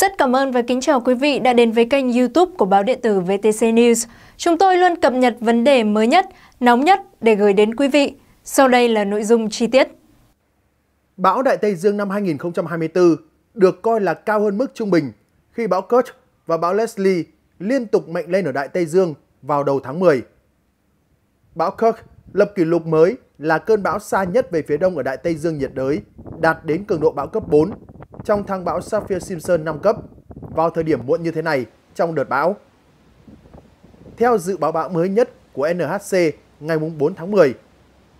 Rất cảm ơn và kính chào quý vị đã đến với kênh youtube của báo điện tử VTC News. Chúng tôi luôn cập nhật vấn đề mới nhất, nóng nhất để gửi đến quý vị. Sau đây là nội dung chi tiết. Bão Đại Tây Dương năm 2024 được coi là cao hơn mức trung bình khi bão Kurt và bão Leslie liên tục mạnh lên ở Đại Tây Dương vào đầu tháng 10. Bão Kirk lập kỷ lục mới là cơn bão xa nhất về phía đông ở Đại Tây Dương nhiệt đới, đạt đến cường độ bão cấp 4 trong thang bão Saffir-Simpson 5 cấp vào thời điểm muộn như thế này trong đợt bão. Theo dự báo bão mới nhất của NHC ngày 4 tháng 10,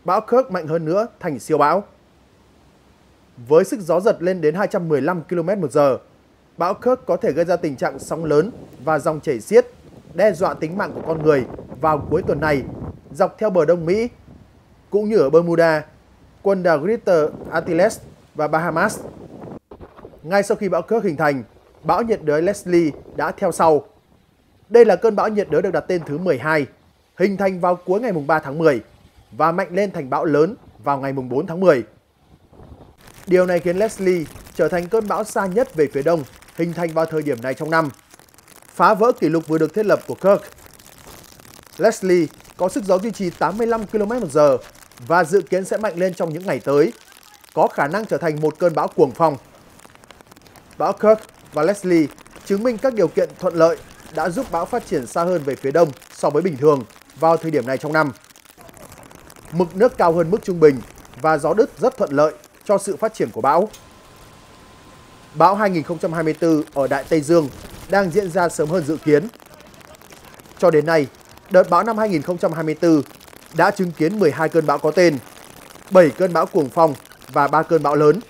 bão Kirk mạnh hơn nữa thành siêu bão. Với sức gió giật lên đến 215 km h bão Kirk có thể gây ra tình trạng sóng lớn và dòng chảy xiết, đe dọa tính mạng của con người vào cuối tuần này dọc theo bờ Đông Mỹ, cũng như ở Bermuda, quần đảo Greater Antilles và Bahamas ngay sau khi bão Kirk hình thành, bão nhiệt đới Leslie đã theo sau. Đây là cơn bão nhiệt đới được đặt tên thứ 12, hình thành vào cuối ngày 3 tháng 10 và mạnh lên thành bão lớn vào ngày 4 tháng 10. Điều này khiến Leslie trở thành cơn bão xa nhất về phía đông hình thành vào thời điểm này trong năm, phá vỡ kỷ lục vừa được thiết lập của Kirk. Leslie có sức gió duy trì 85 km/h và dự kiến sẽ mạnh lên trong những ngày tới, có khả năng trở thành một cơn bão cuồng phong bão Kirk và Leslie chứng minh các điều kiện thuận lợi đã giúp bão phát triển xa hơn về phía đông so với bình thường vào thời điểm này trong năm. Mực nước cao hơn mức trung bình và gió đứt rất thuận lợi cho sự phát triển của bão. Bão 2024 ở Đại Tây Dương đang diễn ra sớm hơn dự kiến. Cho đến nay, đợt bão năm 2024 đã chứng kiến 12 cơn bão có tên, 7 cơn bão cuồng phong và 3 cơn bão lớn.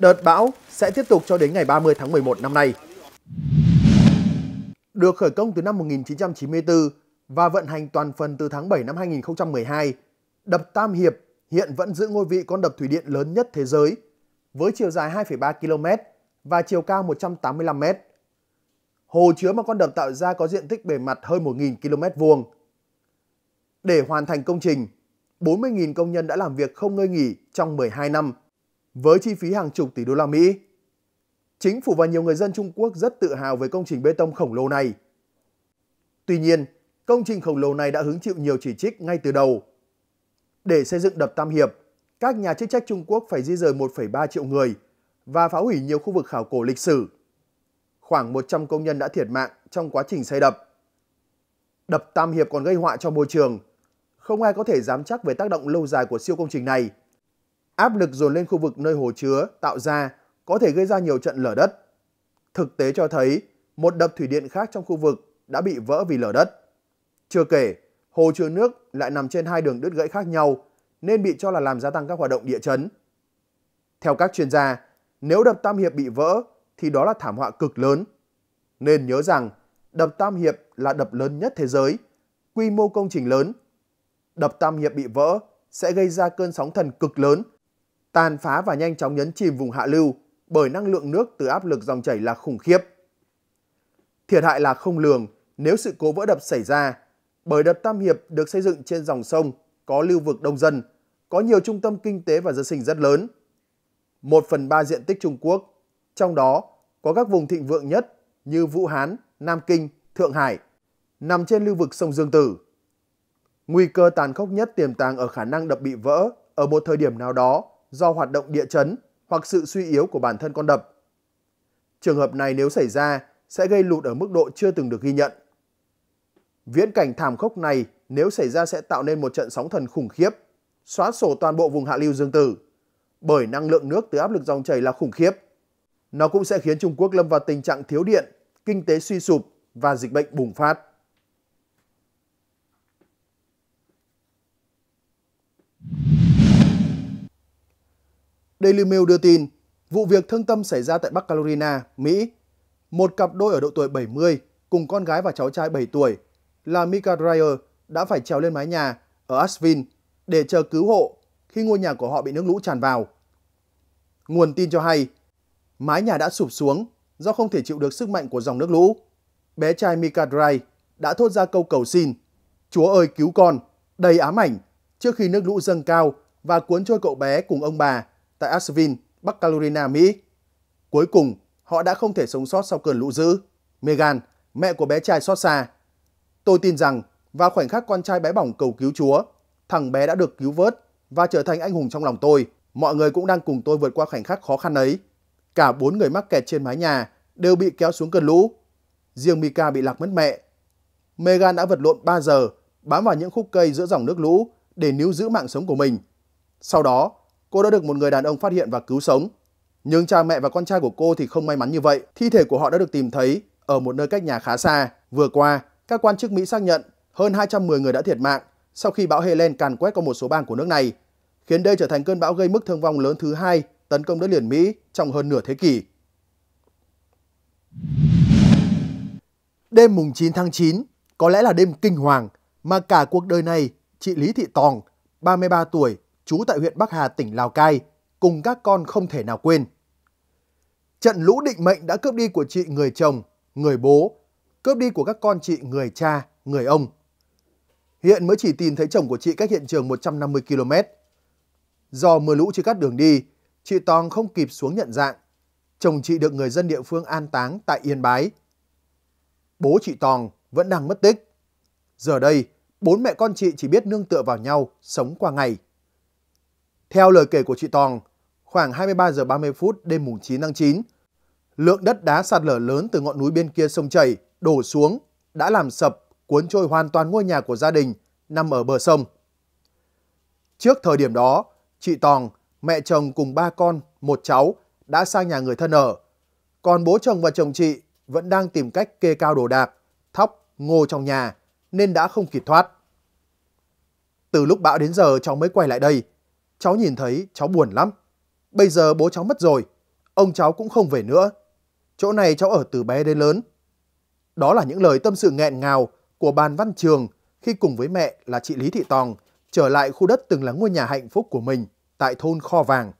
Đợt bão sẽ tiếp tục cho đến ngày 30 tháng 11 năm nay. Được khởi công từ năm 1994 và vận hành toàn phần từ tháng 7 năm 2012, đập Tam Hiệp hiện vẫn giữ ngôi vị con đập thủy điện lớn nhất thế giới với chiều dài 2,3 km và chiều cao 185 m. Hồ chứa mà con đập tạo ra có diện tích bề mặt hơn 1.000 km vuông. Để hoàn thành công trình, 40.000 công nhân đã làm việc không ngơi nghỉ trong 12 năm – với chi phí hàng chục tỷ đô la Mỹ. Chính phủ và nhiều người dân Trung Quốc rất tự hào về công trình bê tông khổng lồ này. Tuy nhiên, công trình khổng lồ này đã hứng chịu nhiều chỉ trích ngay từ đầu. Để xây dựng đập Tam Hiệp, các nhà chức trách Trung Quốc phải di rời 1,3 triệu người và phá hủy nhiều khu vực khảo cổ lịch sử. Khoảng 100 công nhân đã thiệt mạng trong quá trình xây đập. Đập Tam Hiệp còn gây họa cho môi trường. Không ai có thể dám chắc về tác động lâu dài của siêu công trình này – Áp lực dồn lên khu vực nơi hồ chứa tạo ra có thể gây ra nhiều trận lở đất. Thực tế cho thấy một đập thủy điện khác trong khu vực đã bị vỡ vì lở đất. Chưa kể, hồ chứa nước lại nằm trên hai đường đứt gãy khác nhau nên bị cho là làm gia tăng các hoạt động địa chấn. Theo các chuyên gia, nếu đập Tam Hiệp bị vỡ thì đó là thảm họa cực lớn. Nên nhớ rằng đập Tam Hiệp là đập lớn nhất thế giới, quy mô công trình lớn. Đập Tam Hiệp bị vỡ sẽ gây ra cơn sóng thần cực lớn tàn phá và nhanh chóng nhấn chìm vùng hạ lưu bởi năng lượng nước từ áp lực dòng chảy là khủng khiếp. Thiệt hại là không lường nếu sự cố vỡ đập xảy ra, bởi đập Tam Hiệp được xây dựng trên dòng sông, có lưu vực đông dân, có nhiều trung tâm kinh tế và dân sinh rất lớn. một phần ba diện tích Trung Quốc, trong đó có các vùng thịnh vượng nhất như Vũ Hán, Nam Kinh, Thượng Hải, nằm trên lưu vực sông Dương Tử. Nguy cơ tàn khốc nhất tiềm tàng ở khả năng đập bị vỡ ở một thời điểm nào đó do hoạt động địa chấn hoặc sự suy yếu của bản thân con đập. Trường hợp này nếu xảy ra sẽ gây lụt ở mức độ chưa từng được ghi nhận. Viễn cảnh thảm khốc này nếu xảy ra sẽ tạo nên một trận sóng thần khủng khiếp, xóa sổ toàn bộ vùng hạ lưu Dương Tử, bởi năng lượng nước từ áp lực dòng chảy là khủng khiếp. Nó cũng sẽ khiến Trung Quốc lâm vào tình trạng thiếu điện, kinh tế suy sụp và dịch bệnh bùng phát. Daily Mail đưa tin, vụ việc thương tâm xảy ra tại Bắc Carolina, Mỹ. Một cặp đôi ở độ tuổi 70 cùng con gái và cháu trai 7 tuổi là Mika Dreyer đã phải trèo lên mái nhà ở Asheville để chờ cứu hộ khi ngôi nhà của họ bị nước lũ tràn vào. Nguồn tin cho hay, mái nhà đã sụp xuống do không thể chịu được sức mạnh của dòng nước lũ. Bé trai Mika Dry đã thốt ra câu cầu xin, Chúa ơi cứu con, đầy ám ảnh, trước khi nước lũ dâng cao và cuốn trôi cậu bé cùng ông bà tại Asheville, Bắc Carolina, Mỹ. Cuối cùng, họ đã không thể sống sót sau cơn lũ dữ. Megan, mẹ của bé trai xót xa. Tôi tin rằng, vào khoảnh khắc con trai bé bỏng cầu cứu Chúa, thằng bé đã được cứu vớt và trở thành anh hùng trong lòng tôi. Mọi người cũng đang cùng tôi vượt qua khoảnh khắc khó khăn ấy. Cả bốn người mắc kẹt trên mái nhà đều bị kéo xuống cơn lũ. Riêng Mika bị lạc mất mẹ. Megan đã vật lộn 3 giờ, bám vào những khúc cây giữa dòng nước lũ để níu giữ mạng sống của mình. Sau đó, cô đã được một người đàn ông phát hiện và cứu sống. Nhưng cha mẹ và con trai của cô thì không may mắn như vậy. Thi thể của họ đã được tìm thấy ở một nơi cách nhà khá xa. Vừa qua, các quan chức Mỹ xác nhận hơn 210 người đã thiệt mạng sau khi bão Helen càn quét qua một số bang của nước này, khiến đây trở thành cơn bão gây mức thương vong lớn thứ hai tấn công đất liền Mỹ trong hơn nửa thế kỷ. Đêm mùng 9 tháng 9 có lẽ là đêm kinh hoàng mà cả cuộc đời này chị Lý Thị Tòng, 33 tuổi, trú tại huyện Bắc Hà, tỉnh Lào Cai, cùng các con không thể nào quên. Trận lũ định mệnh đã cướp đi của chị người chồng, người bố, cướp đi của các con chị người cha, người ông. Hiện mới chỉ tìm thấy chồng của chị cách hiện trường 150 km. Do mưa lũ chia cắt đường đi, chị Tòng không kịp xuống nhận dạng. Chồng chị được người dân địa phương an táng tại Yên Bái. Bố chị Tòng vẫn đang mất tích. Giờ đây, bốn mẹ con chị chỉ biết nương tựa vào nhau, sống qua ngày. Theo lời kể của chị Tòng, khoảng 23 giờ 30 phút đêm mùng 9 tháng 9, lượng đất đá sạt lở lớn từ ngọn núi bên kia sông chảy đổ xuống đã làm sập, cuốn trôi hoàn toàn ngôi nhà của gia đình nằm ở bờ sông. Trước thời điểm đó, chị Tòng, mẹ chồng cùng ba con, một cháu đã sang nhà người thân ở. Còn bố chồng và chồng chị vẫn đang tìm cách kê cao đồ đạc, thóc, ngô trong nhà nên đã không kịp thoát. Từ lúc bão đến giờ cháu mới quay lại đây, cháu nhìn thấy cháu buồn lắm. Bây giờ bố cháu mất rồi, ông cháu cũng không về nữa. Chỗ này cháu ở từ bé đến lớn. Đó là những lời tâm sự nghẹn ngào của bàn văn trường khi cùng với mẹ là chị Lý Thị Tòng trở lại khu đất từng là ngôi nhà hạnh phúc của mình tại thôn Kho Vàng.